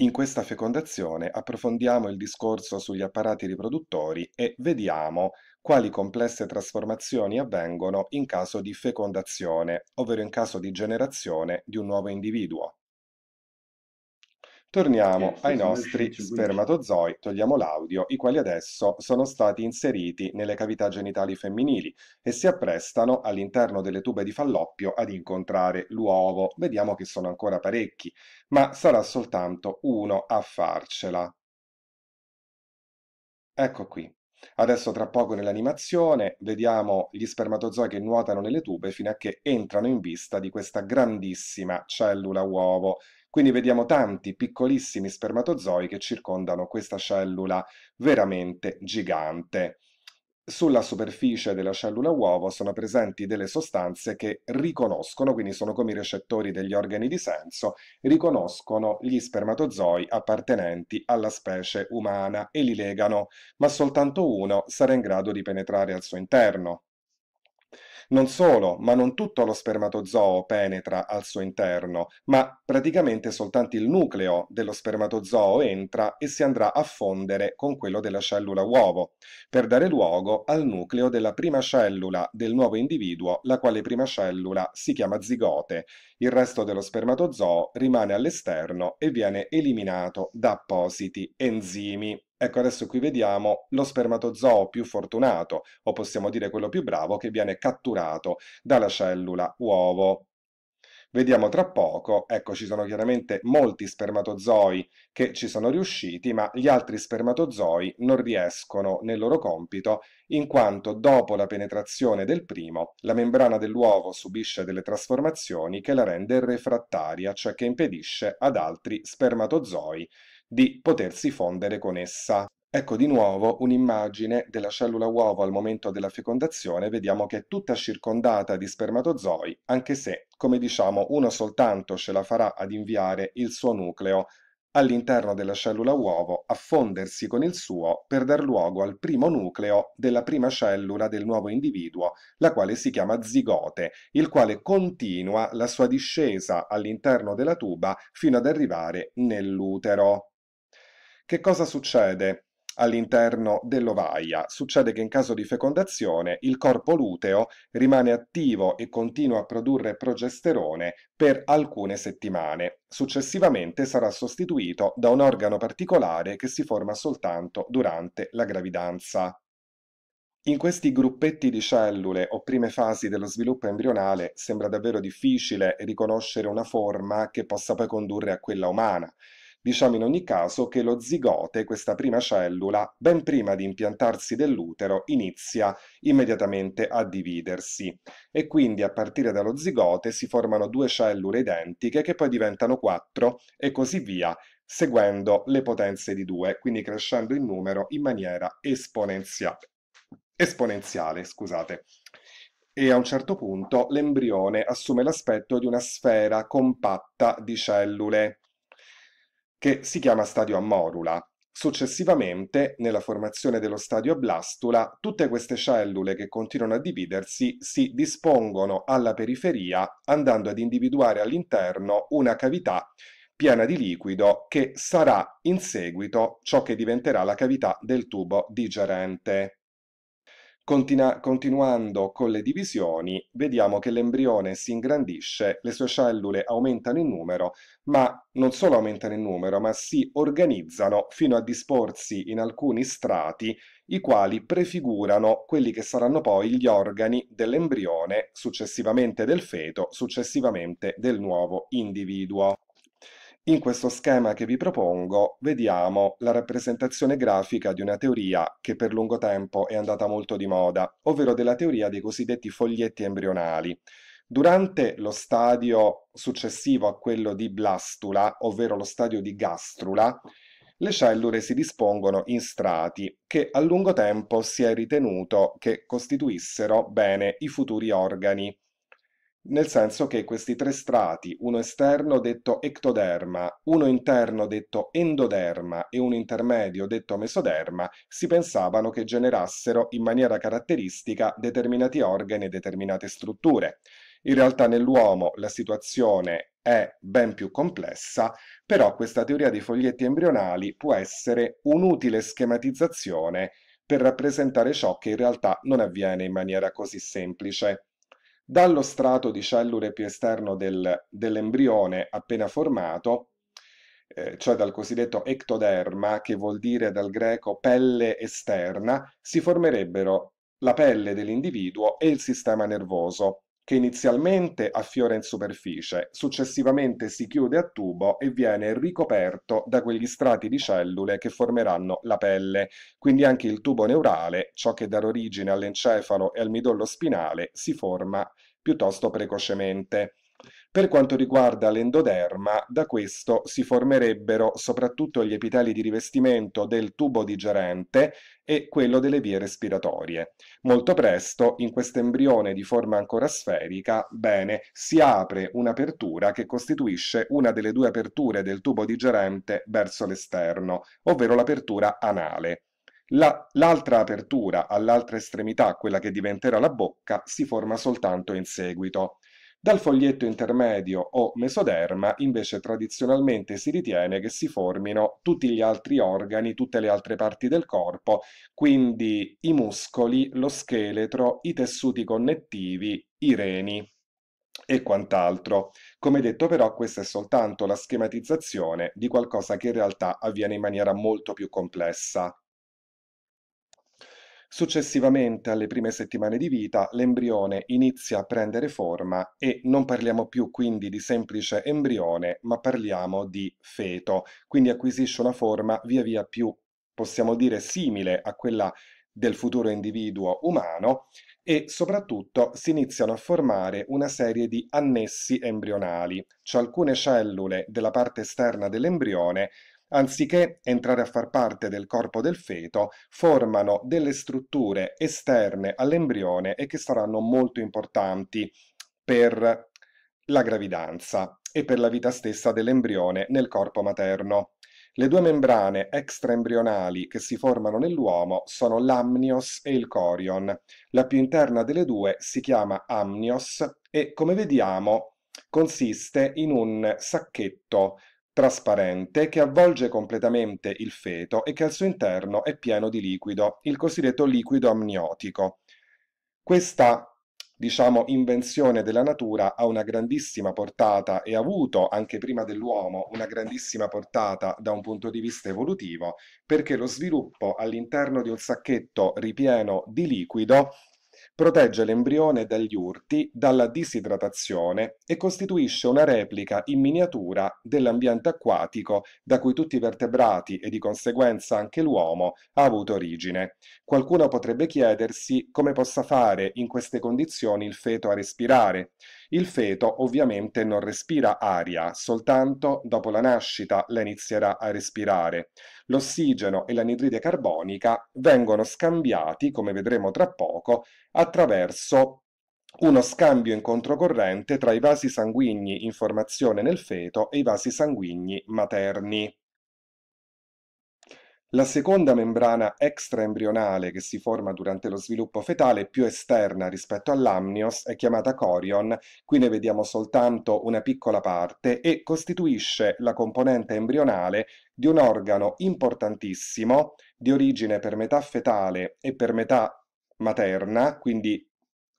In questa fecondazione approfondiamo il discorso sugli apparati riproduttori e vediamo quali complesse trasformazioni avvengono in caso di fecondazione, ovvero in caso di generazione di un nuovo individuo. Torniamo ai nostri spermatozoi, togliamo l'audio, i quali adesso sono stati inseriti nelle cavità genitali femminili e si apprestano all'interno delle tube di Falloppio ad incontrare l'uovo. Vediamo che sono ancora parecchi, ma sarà soltanto uno a farcela. Ecco qui. Adesso tra poco nell'animazione vediamo gli spermatozoi che nuotano nelle tube fino a che entrano in vista di questa grandissima cellula uovo quindi vediamo tanti piccolissimi spermatozoi che circondano questa cellula veramente gigante. Sulla superficie della cellula uovo sono presenti delle sostanze che riconoscono, quindi sono come i recettori degli organi di senso, riconoscono gli spermatozoi appartenenti alla specie umana e li legano, ma soltanto uno sarà in grado di penetrare al suo interno. Non solo, ma non tutto lo spermatozoo penetra al suo interno, ma praticamente soltanto il nucleo dello spermatozoo entra e si andrà a fondere con quello della cellula uovo, per dare luogo al nucleo della prima cellula del nuovo individuo, la quale prima cellula si chiama zigote. Il resto dello spermatozoo rimane all'esterno e viene eliminato da appositi enzimi. Ecco, adesso qui vediamo lo spermatozoo più fortunato, o possiamo dire quello più bravo, che viene catturato dalla cellula uovo. Vediamo tra poco, ecco ci sono chiaramente molti spermatozoi che ci sono riusciti, ma gli altri spermatozoi non riescono nel loro compito in quanto dopo la penetrazione del primo la membrana dell'uovo subisce delle trasformazioni che la rende refrattaria, cioè che impedisce ad altri spermatozoi di potersi fondere con essa. Ecco di nuovo un'immagine della cellula uovo al momento della fecondazione, vediamo che è tutta circondata di spermatozoi, anche se, come diciamo, uno soltanto ce la farà ad inviare il suo nucleo all'interno della cellula uovo a fondersi con il suo per dar luogo al primo nucleo della prima cellula del nuovo individuo, la quale si chiama zigote, il quale continua la sua discesa all'interno della tuba fino ad arrivare nell'utero. Che cosa succede? all'interno dell'ovaia. Succede che in caso di fecondazione il corpo luteo rimane attivo e continua a produrre progesterone per alcune settimane. Successivamente sarà sostituito da un organo particolare che si forma soltanto durante la gravidanza. In questi gruppetti di cellule o prime fasi dello sviluppo embrionale sembra davvero difficile riconoscere una forma che possa poi condurre a quella umana. Diciamo in ogni caso che lo zigote, questa prima cellula, ben prima di impiantarsi dell'utero, inizia immediatamente a dividersi e quindi a partire dallo zigote si formano due cellule identiche che poi diventano quattro e così via, seguendo le potenze di due, quindi crescendo in numero in maniera esponenziale. esponenziale scusate e a un certo punto l'embrione assume l'aspetto di una sfera compatta di cellule che si chiama Stadio Ammorula. Successivamente, nella formazione dello stadio blastula, tutte queste cellule che continuano a dividersi si dispongono alla periferia andando ad individuare all'interno una cavità piena di liquido che sarà in seguito ciò che diventerà la cavità del tubo digerente. Continua, continuando con le divisioni, vediamo che l'embrione si ingrandisce, le sue cellule aumentano in numero, ma non solo aumentano in numero, ma si organizzano fino a disporsi in alcuni strati, i quali prefigurano quelli che saranno poi gli organi dell'embrione, successivamente del feto, successivamente del nuovo individuo. In questo schema che vi propongo vediamo la rappresentazione grafica di una teoria che per lungo tempo è andata molto di moda, ovvero della teoria dei cosiddetti foglietti embrionali. Durante lo stadio successivo a quello di blastula, ovvero lo stadio di gastrula, le cellule si dispongono in strati che a lungo tempo si è ritenuto che costituissero bene i futuri organi nel senso che questi tre strati, uno esterno detto ectoderma, uno interno detto endoderma e uno intermedio detto mesoderma, si pensavano che generassero in maniera caratteristica determinati organi e determinate strutture. In realtà nell'uomo la situazione è ben più complessa, però questa teoria dei foglietti embrionali può essere un'utile schematizzazione per rappresentare ciò che in realtà non avviene in maniera così semplice dallo strato di cellule più esterno del, dell'embrione appena formato, eh, cioè dal cosiddetto ectoderma, che vuol dire dal greco pelle esterna, si formerebbero la pelle dell'individuo e il sistema nervoso che inizialmente affiora in superficie, successivamente si chiude a tubo e viene ricoperto da quegli strati di cellule che formeranno la pelle, quindi anche il tubo neurale, ciò che dà origine all'encefalo e al midollo spinale, si forma piuttosto precocemente. Per quanto riguarda l'endoderma, da questo si formerebbero soprattutto gli epiteli di rivestimento del tubo digerente e quello delle vie respiratorie. Molto presto, in questo embrione di forma ancora sferica, bene, si apre un'apertura che costituisce una delle due aperture del tubo digerente verso l'esterno, ovvero l'apertura anale. La, l'altra apertura all'altra estremità, quella che diventerà la bocca, si forma soltanto in seguito. Dal foglietto intermedio o mesoderma invece tradizionalmente si ritiene che si formino tutti gli altri organi, tutte le altre parti del corpo, quindi i muscoli, lo scheletro, i tessuti connettivi, i reni e quant'altro. Come detto però questa è soltanto la schematizzazione di qualcosa che in realtà avviene in maniera molto più complessa. Successivamente alle prime settimane di vita l'embrione inizia a prendere forma e non parliamo più quindi di semplice embrione, ma parliamo di feto, quindi acquisisce una forma via via più, possiamo dire, simile a quella del futuro individuo umano e soprattutto si iniziano a formare una serie di annessi embrionali, cioè alcune cellule della parte esterna dell'embrione anziché entrare a far parte del corpo del feto, formano delle strutture esterne all'embrione e che saranno molto importanti per la gravidanza e per la vita stessa dell'embrione nel corpo materno. Le due membrane extraembrionali che si formano nell'uomo sono l'amnios e il corion. La più interna delle due si chiama amnios e, come vediamo, consiste in un sacchetto trasparente che avvolge completamente il feto e che al suo interno è pieno di liquido, il cosiddetto liquido amniotico. Questa diciamo, invenzione della natura ha una grandissima portata e ha avuto anche prima dell'uomo una grandissima portata da un punto di vista evolutivo, perché lo sviluppo all'interno di un sacchetto ripieno di liquido Protegge l'embrione dagli urti, dalla disidratazione e costituisce una replica in miniatura dell'ambiente acquatico da cui tutti i vertebrati e di conseguenza anche l'uomo ha avuto origine. Qualcuno potrebbe chiedersi come possa fare in queste condizioni il feto a respirare, il feto ovviamente non respira aria, soltanto dopo la nascita la inizierà a respirare. L'ossigeno e l'anidride carbonica vengono scambiati, come vedremo tra poco, attraverso uno scambio in controcorrente tra i vasi sanguigni in formazione nel feto e i vasi sanguigni materni. La seconda membrana extraembrionale che si forma durante lo sviluppo fetale, più esterna rispetto all'amnios, è chiamata corion, qui ne vediamo soltanto una piccola parte, e costituisce la componente embrionale di un organo importantissimo, di origine per metà fetale e per metà materna, quindi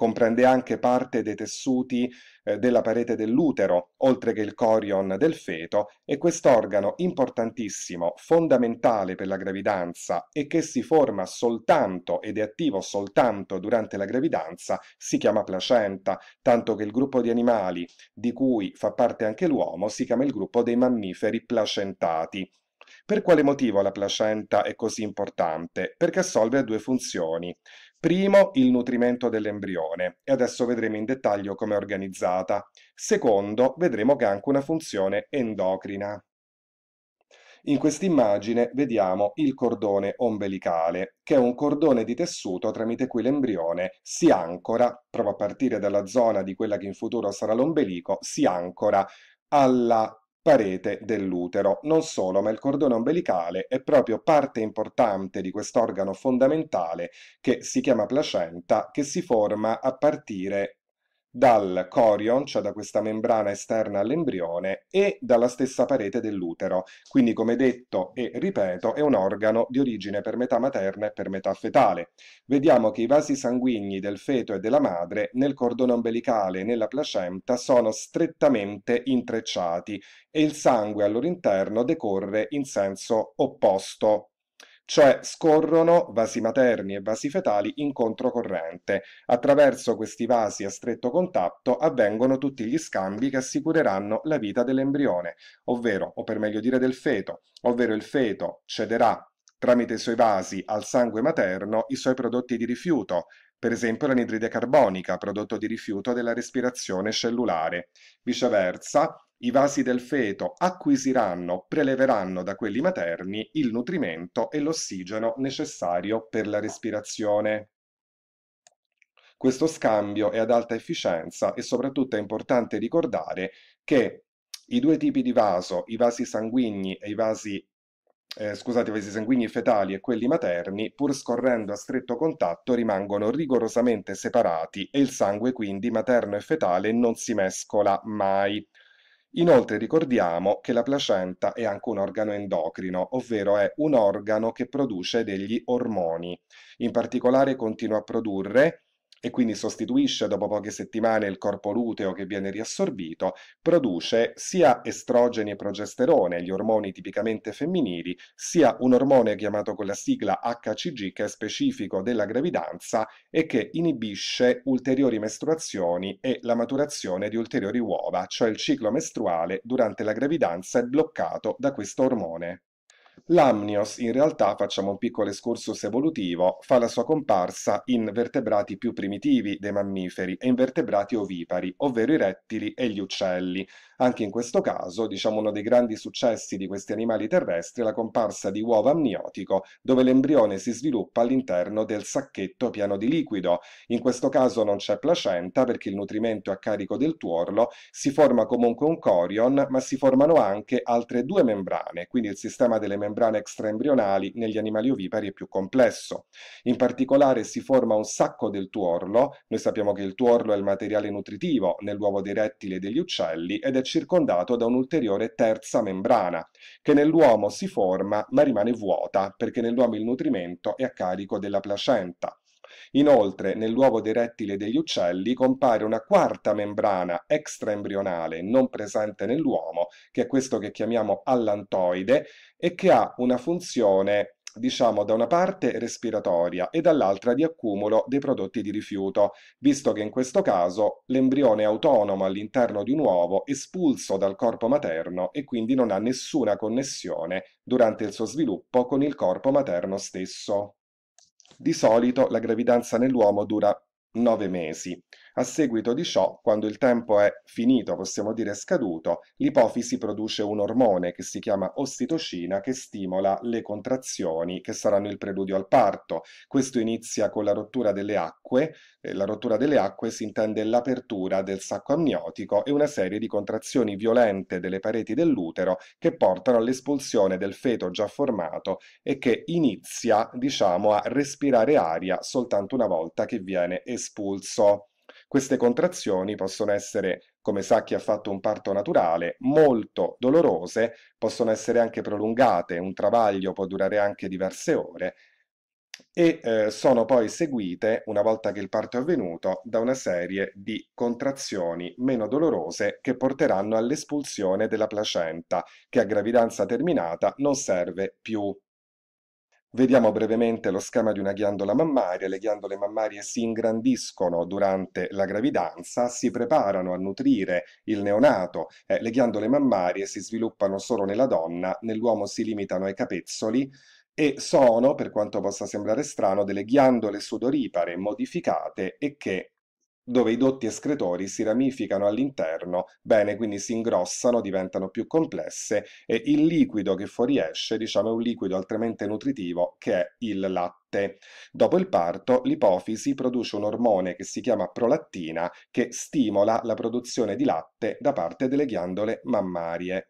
comprende anche parte dei tessuti eh, della parete dell'utero, oltre che il corion del feto, e quest'organo importantissimo, fondamentale per la gravidanza e che si forma soltanto ed è attivo soltanto durante la gravidanza, si chiama placenta, tanto che il gruppo di animali di cui fa parte anche l'uomo si chiama il gruppo dei mammiferi placentati. Per quale motivo la placenta è così importante? Perché assolve a due funzioni. Primo, il nutrimento dell'embrione, e adesso vedremo in dettaglio come è organizzata. Secondo, vedremo che ha anche una funzione endocrina. In quest'immagine vediamo il cordone ombelicale, che è un cordone di tessuto tramite cui l'embrione si ancora, proprio a partire dalla zona di quella che in futuro sarà l'ombelico, si ancora alla parete dell'utero. Non solo, ma il cordone ombelicale è proprio parte importante di quest'organo fondamentale che si chiama placenta, che si forma a partire dal corion, cioè da questa membrana esterna all'embrione, e dalla stessa parete dell'utero. Quindi, come detto e ripeto, è un organo di origine per metà materna e per metà fetale. Vediamo che i vasi sanguigni del feto e della madre nel cordone ombelicale e nella placenta sono strettamente intrecciati e il sangue al loro interno decorre in senso opposto cioè scorrono vasi materni e vasi fetali in controcorrente. Attraverso questi vasi a stretto contatto avvengono tutti gli scambi che assicureranno la vita dell'embrione, ovvero, o per meglio dire del feto, ovvero il feto cederà tramite i suoi vasi al sangue materno i suoi prodotti di rifiuto, per esempio l'anidride carbonica, prodotto di rifiuto della respirazione cellulare. Viceversa, i vasi del feto acquisiranno, preleveranno da quelli materni il nutrimento e l'ossigeno necessario per la respirazione. Questo scambio è ad alta efficienza e soprattutto è importante ricordare che i due tipi di vaso, i vasi sanguigni e i vasi eh, scusate, i vasi sanguigni fetali e quelli materni, pur scorrendo a stretto contatto, rimangono rigorosamente separati e il sangue quindi materno e fetale non si mescola mai. Inoltre ricordiamo che la placenta è anche un organo endocrino, ovvero è un organo che produce degli ormoni. In particolare continua a produrre e quindi sostituisce dopo poche settimane il corpo luteo che viene riassorbito, produce sia estrogeni e progesterone, gli ormoni tipicamente femminili, sia un ormone chiamato con la sigla HCG che è specifico della gravidanza e che inibisce ulteriori mestruazioni e la maturazione di ulteriori uova, cioè il ciclo mestruale durante la gravidanza è bloccato da questo ormone. L'amnios, in realtà, facciamo un piccolo escursus evolutivo, fa la sua comparsa in vertebrati più primitivi dei mammiferi e in vertebrati ovipari, ovvero i rettili e gli uccelli, anche in questo caso, diciamo uno dei grandi successi di questi animali terrestri è la comparsa di uova amniotico, dove l'embrione si sviluppa all'interno del sacchetto pieno di liquido. In questo caso non c'è placenta perché il nutrimento è a carico del tuorlo, si forma comunque un corion, ma si formano anche altre due membrane, quindi il sistema delle membrane extraembrionali negli animali ovipari è più complesso. In particolare si forma un sacco del tuorlo, noi sappiamo che il tuorlo è il materiale nutritivo nell'uovo dei rettili e degli uccelli ed è circondato da un'ulteriore terza membrana, che nell'uomo si forma ma rimane vuota perché nell'uomo il nutrimento è a carico della placenta. Inoltre, nell'uovo dei rettili e degli uccelli compare una quarta membrana extraembrionale non presente nell'uomo, che è questo che chiamiamo allantoide, e che ha una funzione diciamo da una parte respiratoria e dall'altra di accumulo dei prodotti di rifiuto, visto che in questo caso l'embrione è autonomo all'interno di un uovo espulso dal corpo materno e quindi non ha nessuna connessione durante il suo sviluppo con il corpo materno stesso. Di solito la gravidanza nell'uomo dura 9 mesi. A seguito di ciò, quando il tempo è finito, possiamo dire scaduto, l'ipofisi produce un ormone che si chiama ossitocina che stimola le contrazioni che saranno il preludio al parto. Questo inizia con la rottura delle acque, eh, la rottura delle acque si intende l'apertura del sacco amniotico e una serie di contrazioni violente delle pareti dell'utero che portano all'espulsione del feto già formato e che inizia, diciamo, a respirare aria soltanto una volta che viene espulso. Queste contrazioni possono essere, come sa chi ha fatto un parto naturale, molto dolorose, possono essere anche prolungate, un travaglio può durare anche diverse ore e eh, sono poi seguite, una volta che il parto è avvenuto, da una serie di contrazioni meno dolorose che porteranno all'espulsione della placenta, che a gravidanza terminata non serve più. Vediamo brevemente lo schema di una ghiandola mammaria. Le ghiandole mammarie si ingrandiscono durante la gravidanza, si preparano a nutrire il neonato. Eh, le ghiandole mammarie si sviluppano solo nella donna, nell'uomo si limitano ai capezzoli e sono, per quanto possa sembrare strano, delle ghiandole sudoripare modificate e che dove i dotti escretori si ramificano all'interno, bene, quindi si ingrossano, diventano più complesse e il liquido che fuoriesce, diciamo, è un liquido altamente nutritivo che è il latte. Dopo il parto, l'ipofisi produce un ormone che si chiama prolattina che stimola la produzione di latte da parte delle ghiandole mammarie.